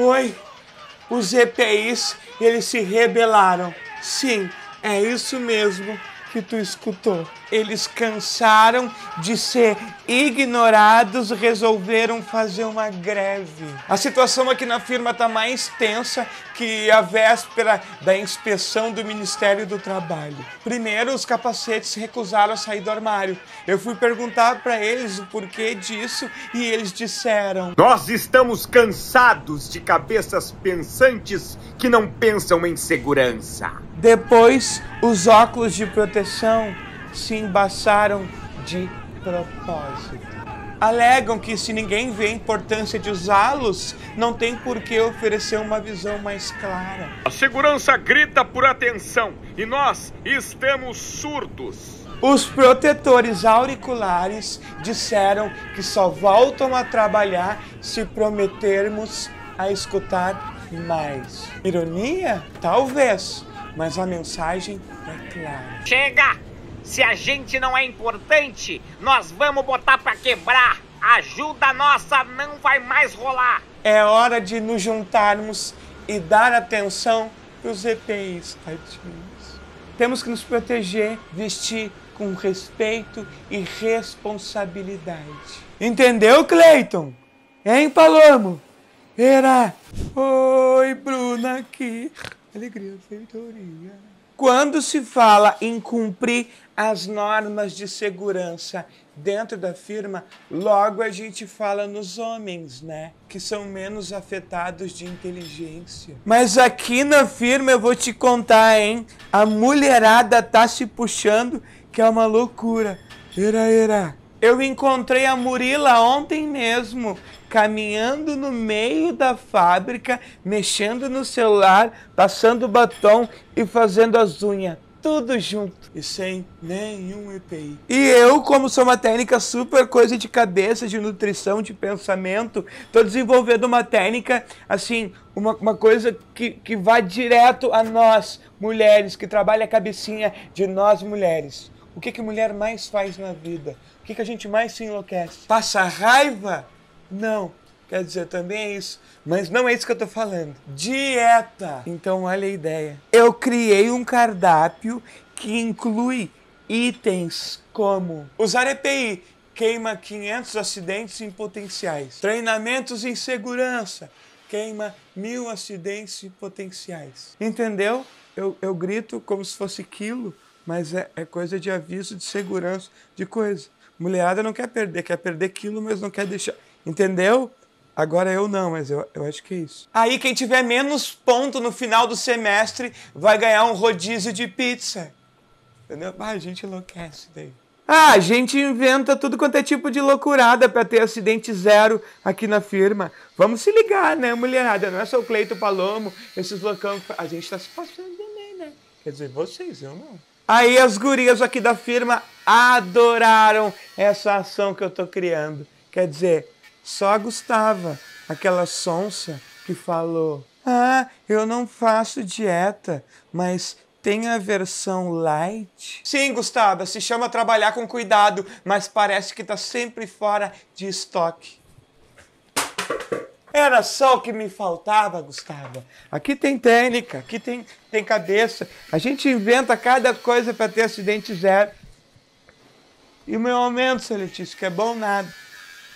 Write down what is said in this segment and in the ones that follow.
Oi, os EPIs, eles se rebelaram. Sim, é isso mesmo que tu escutou. Eles cansaram de ser ignorados, resolveram fazer uma greve. A situação aqui na firma está mais tensa que a véspera da inspeção do Ministério do Trabalho. Primeiro, os capacetes recusaram a sair do armário. Eu fui perguntar para eles o porquê disso e eles disseram: Nós estamos cansados de cabeças pensantes que não pensam em segurança. Depois, os óculos de proteção se embaçaram de propósito. Alegam que se ninguém vê a importância de usá-los, não tem por que oferecer uma visão mais clara. A segurança grita por atenção e nós estamos surdos. Os protetores auriculares disseram que só voltam a trabalhar se prometermos a escutar mais. Ironia? Talvez mas a mensagem é clara. Chega! Se a gente não é importante, nós vamos botar para quebrar. Ajuda nossa não vai mais rolar. É hora de nos juntarmos e dar atenção pros EPIs, tadinhos. Temos que nos proteger, vestir com respeito e responsabilidade. Entendeu, Cleiton? Hein, Palomo? Era. Oi, Bruna aqui alegria, feitoria. Quando se fala em cumprir as normas de segurança dentro da firma, logo a gente fala nos homens, né? Que são menos afetados de inteligência. Mas aqui na firma eu vou te contar, hein? A mulherada tá se puxando, que é uma loucura. Era, era. Eu encontrei a Murila ontem mesmo caminhando no meio da fábrica, mexendo no celular, passando batom e fazendo as unhas. Tudo junto e sem nenhum EPI. E eu, como sou uma técnica super coisa de cabeça, de nutrição, de pensamento, tô desenvolvendo uma técnica, assim, uma, uma coisa que, que vai direto a nós, mulheres, que trabalha a cabecinha de nós, mulheres. O que, que mulher mais faz na vida? O que, que a gente mais se enlouquece? Passa raiva? Não. Quer dizer, também é isso. Mas não é isso que eu tô falando. Dieta! Então, olha a ideia. Eu criei um cardápio que inclui itens como usar EPI, queima 500 acidentes em potenciais. Treinamentos em segurança, queima mil acidentes em potenciais. Entendeu? Eu, eu grito como se fosse quilo, mas é, é coisa de aviso de segurança, de coisa. Mulherada não quer perder, quer perder quilo, mas não quer deixar. Entendeu? Agora eu não, mas eu, eu acho que é isso. Aí quem tiver menos ponto no final do semestre vai ganhar um rodízio de pizza. Entendeu? Ah, a gente enlouquece daí. Ah, a gente inventa tudo quanto é tipo de loucurada para ter acidente zero aqui na firma. Vamos se ligar, né, mulherada? Não é só o Cleito Palomo, esses loucão. A gente tá se passando também, né? Quer dizer, vocês, eu não. Aí as gurias aqui da firma adoraram essa ação que eu tô criando. Quer dizer, só a Gustava, aquela sonsa que falou: Ah, eu não faço dieta, mas tem a versão light? Sim, Gustava, se chama trabalhar com cuidado, mas parece que tá sempre fora de estoque. Era só o que me faltava, Gustavo. Aqui tem técnica, aqui tem, tem cabeça. A gente inventa cada coisa para ter acidente zero. E o meu aumento, seu Letícia, que é bom nada.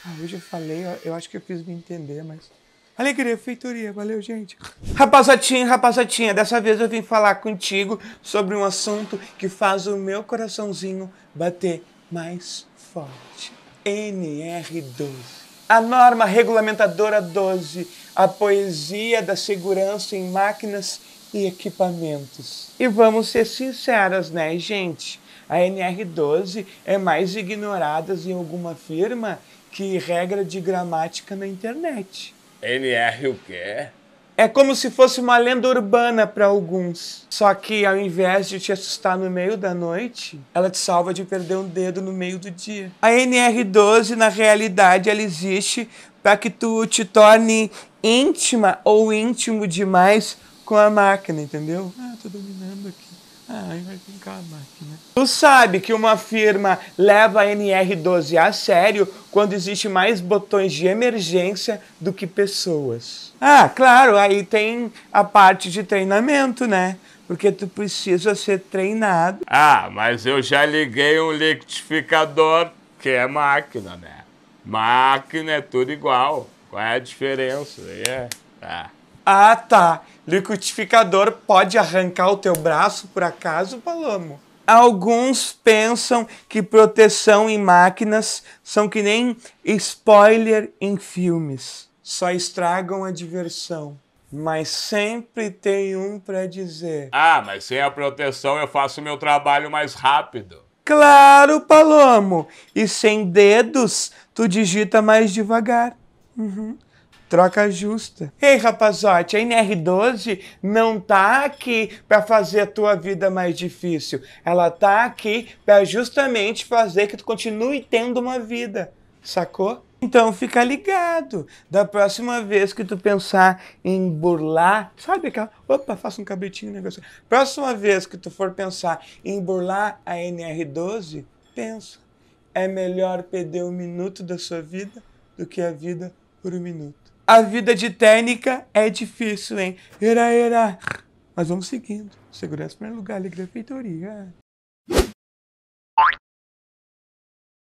Ah, hoje eu falei, eu acho que eu fiz me entender, mas. Alegria, feitoria, valeu, gente. Rapazotinha, rapazotinha, dessa vez eu vim falar contigo sobre um assunto que faz o meu coraçãozinho bater mais forte. NR12. A norma regulamentadora 12, a poesia da segurança em máquinas e equipamentos. E vamos ser sinceras, né, gente? a NR12 é mais ignorada em alguma firma que regra de gramática na internet. NR o quê? É como se fosse uma lenda urbana para alguns. Só que ao invés de te assustar no meio da noite, ela te salva de perder um dedo no meio do dia. A NR12, na realidade, ela existe para que tu te torne íntima ou íntimo demais com a máquina, entendeu? Ah, tô dominando aqui. Ah, aí vai brincar a máquina. Tu sabe que uma firma leva a NR12 a sério quando existe mais botões de emergência do que pessoas. Ah, claro, aí tem a parte de treinamento, né? porque tu precisa ser treinado. Ah, mas eu já liguei um liquidificador, que é máquina, né? Máquina é tudo igual. Qual é a diferença? É, tá. Ah, tá. Liquidificador pode arrancar o teu braço, por acaso, Palomo? Alguns pensam que proteção em máquinas são que nem spoiler em filmes. Só estragam a diversão. Mas sempre tem um para dizer. Ah, mas sem a proteção eu faço meu trabalho mais rápido. Claro, Palomo! E sem dedos, tu digita mais devagar. Uhum troca justa. Ei, rapazote, a NR12 não tá aqui para fazer a tua vida mais difícil. Ela tá aqui para justamente fazer que tu continue tendo uma vida. Sacou? Então fica ligado. Da próxima vez que tu pensar em burlar, sabe aquela. Opa, faça um cabritinho negócio. Próxima vez que tu for pensar em burlar a NR12, pensa. É melhor perder um minuto da sua vida do que a vida por um minuto. A vida de técnica é difícil, hein? Era, era. Mas vamos seguindo. Segurança em primeiro lugar, ali, feitoria.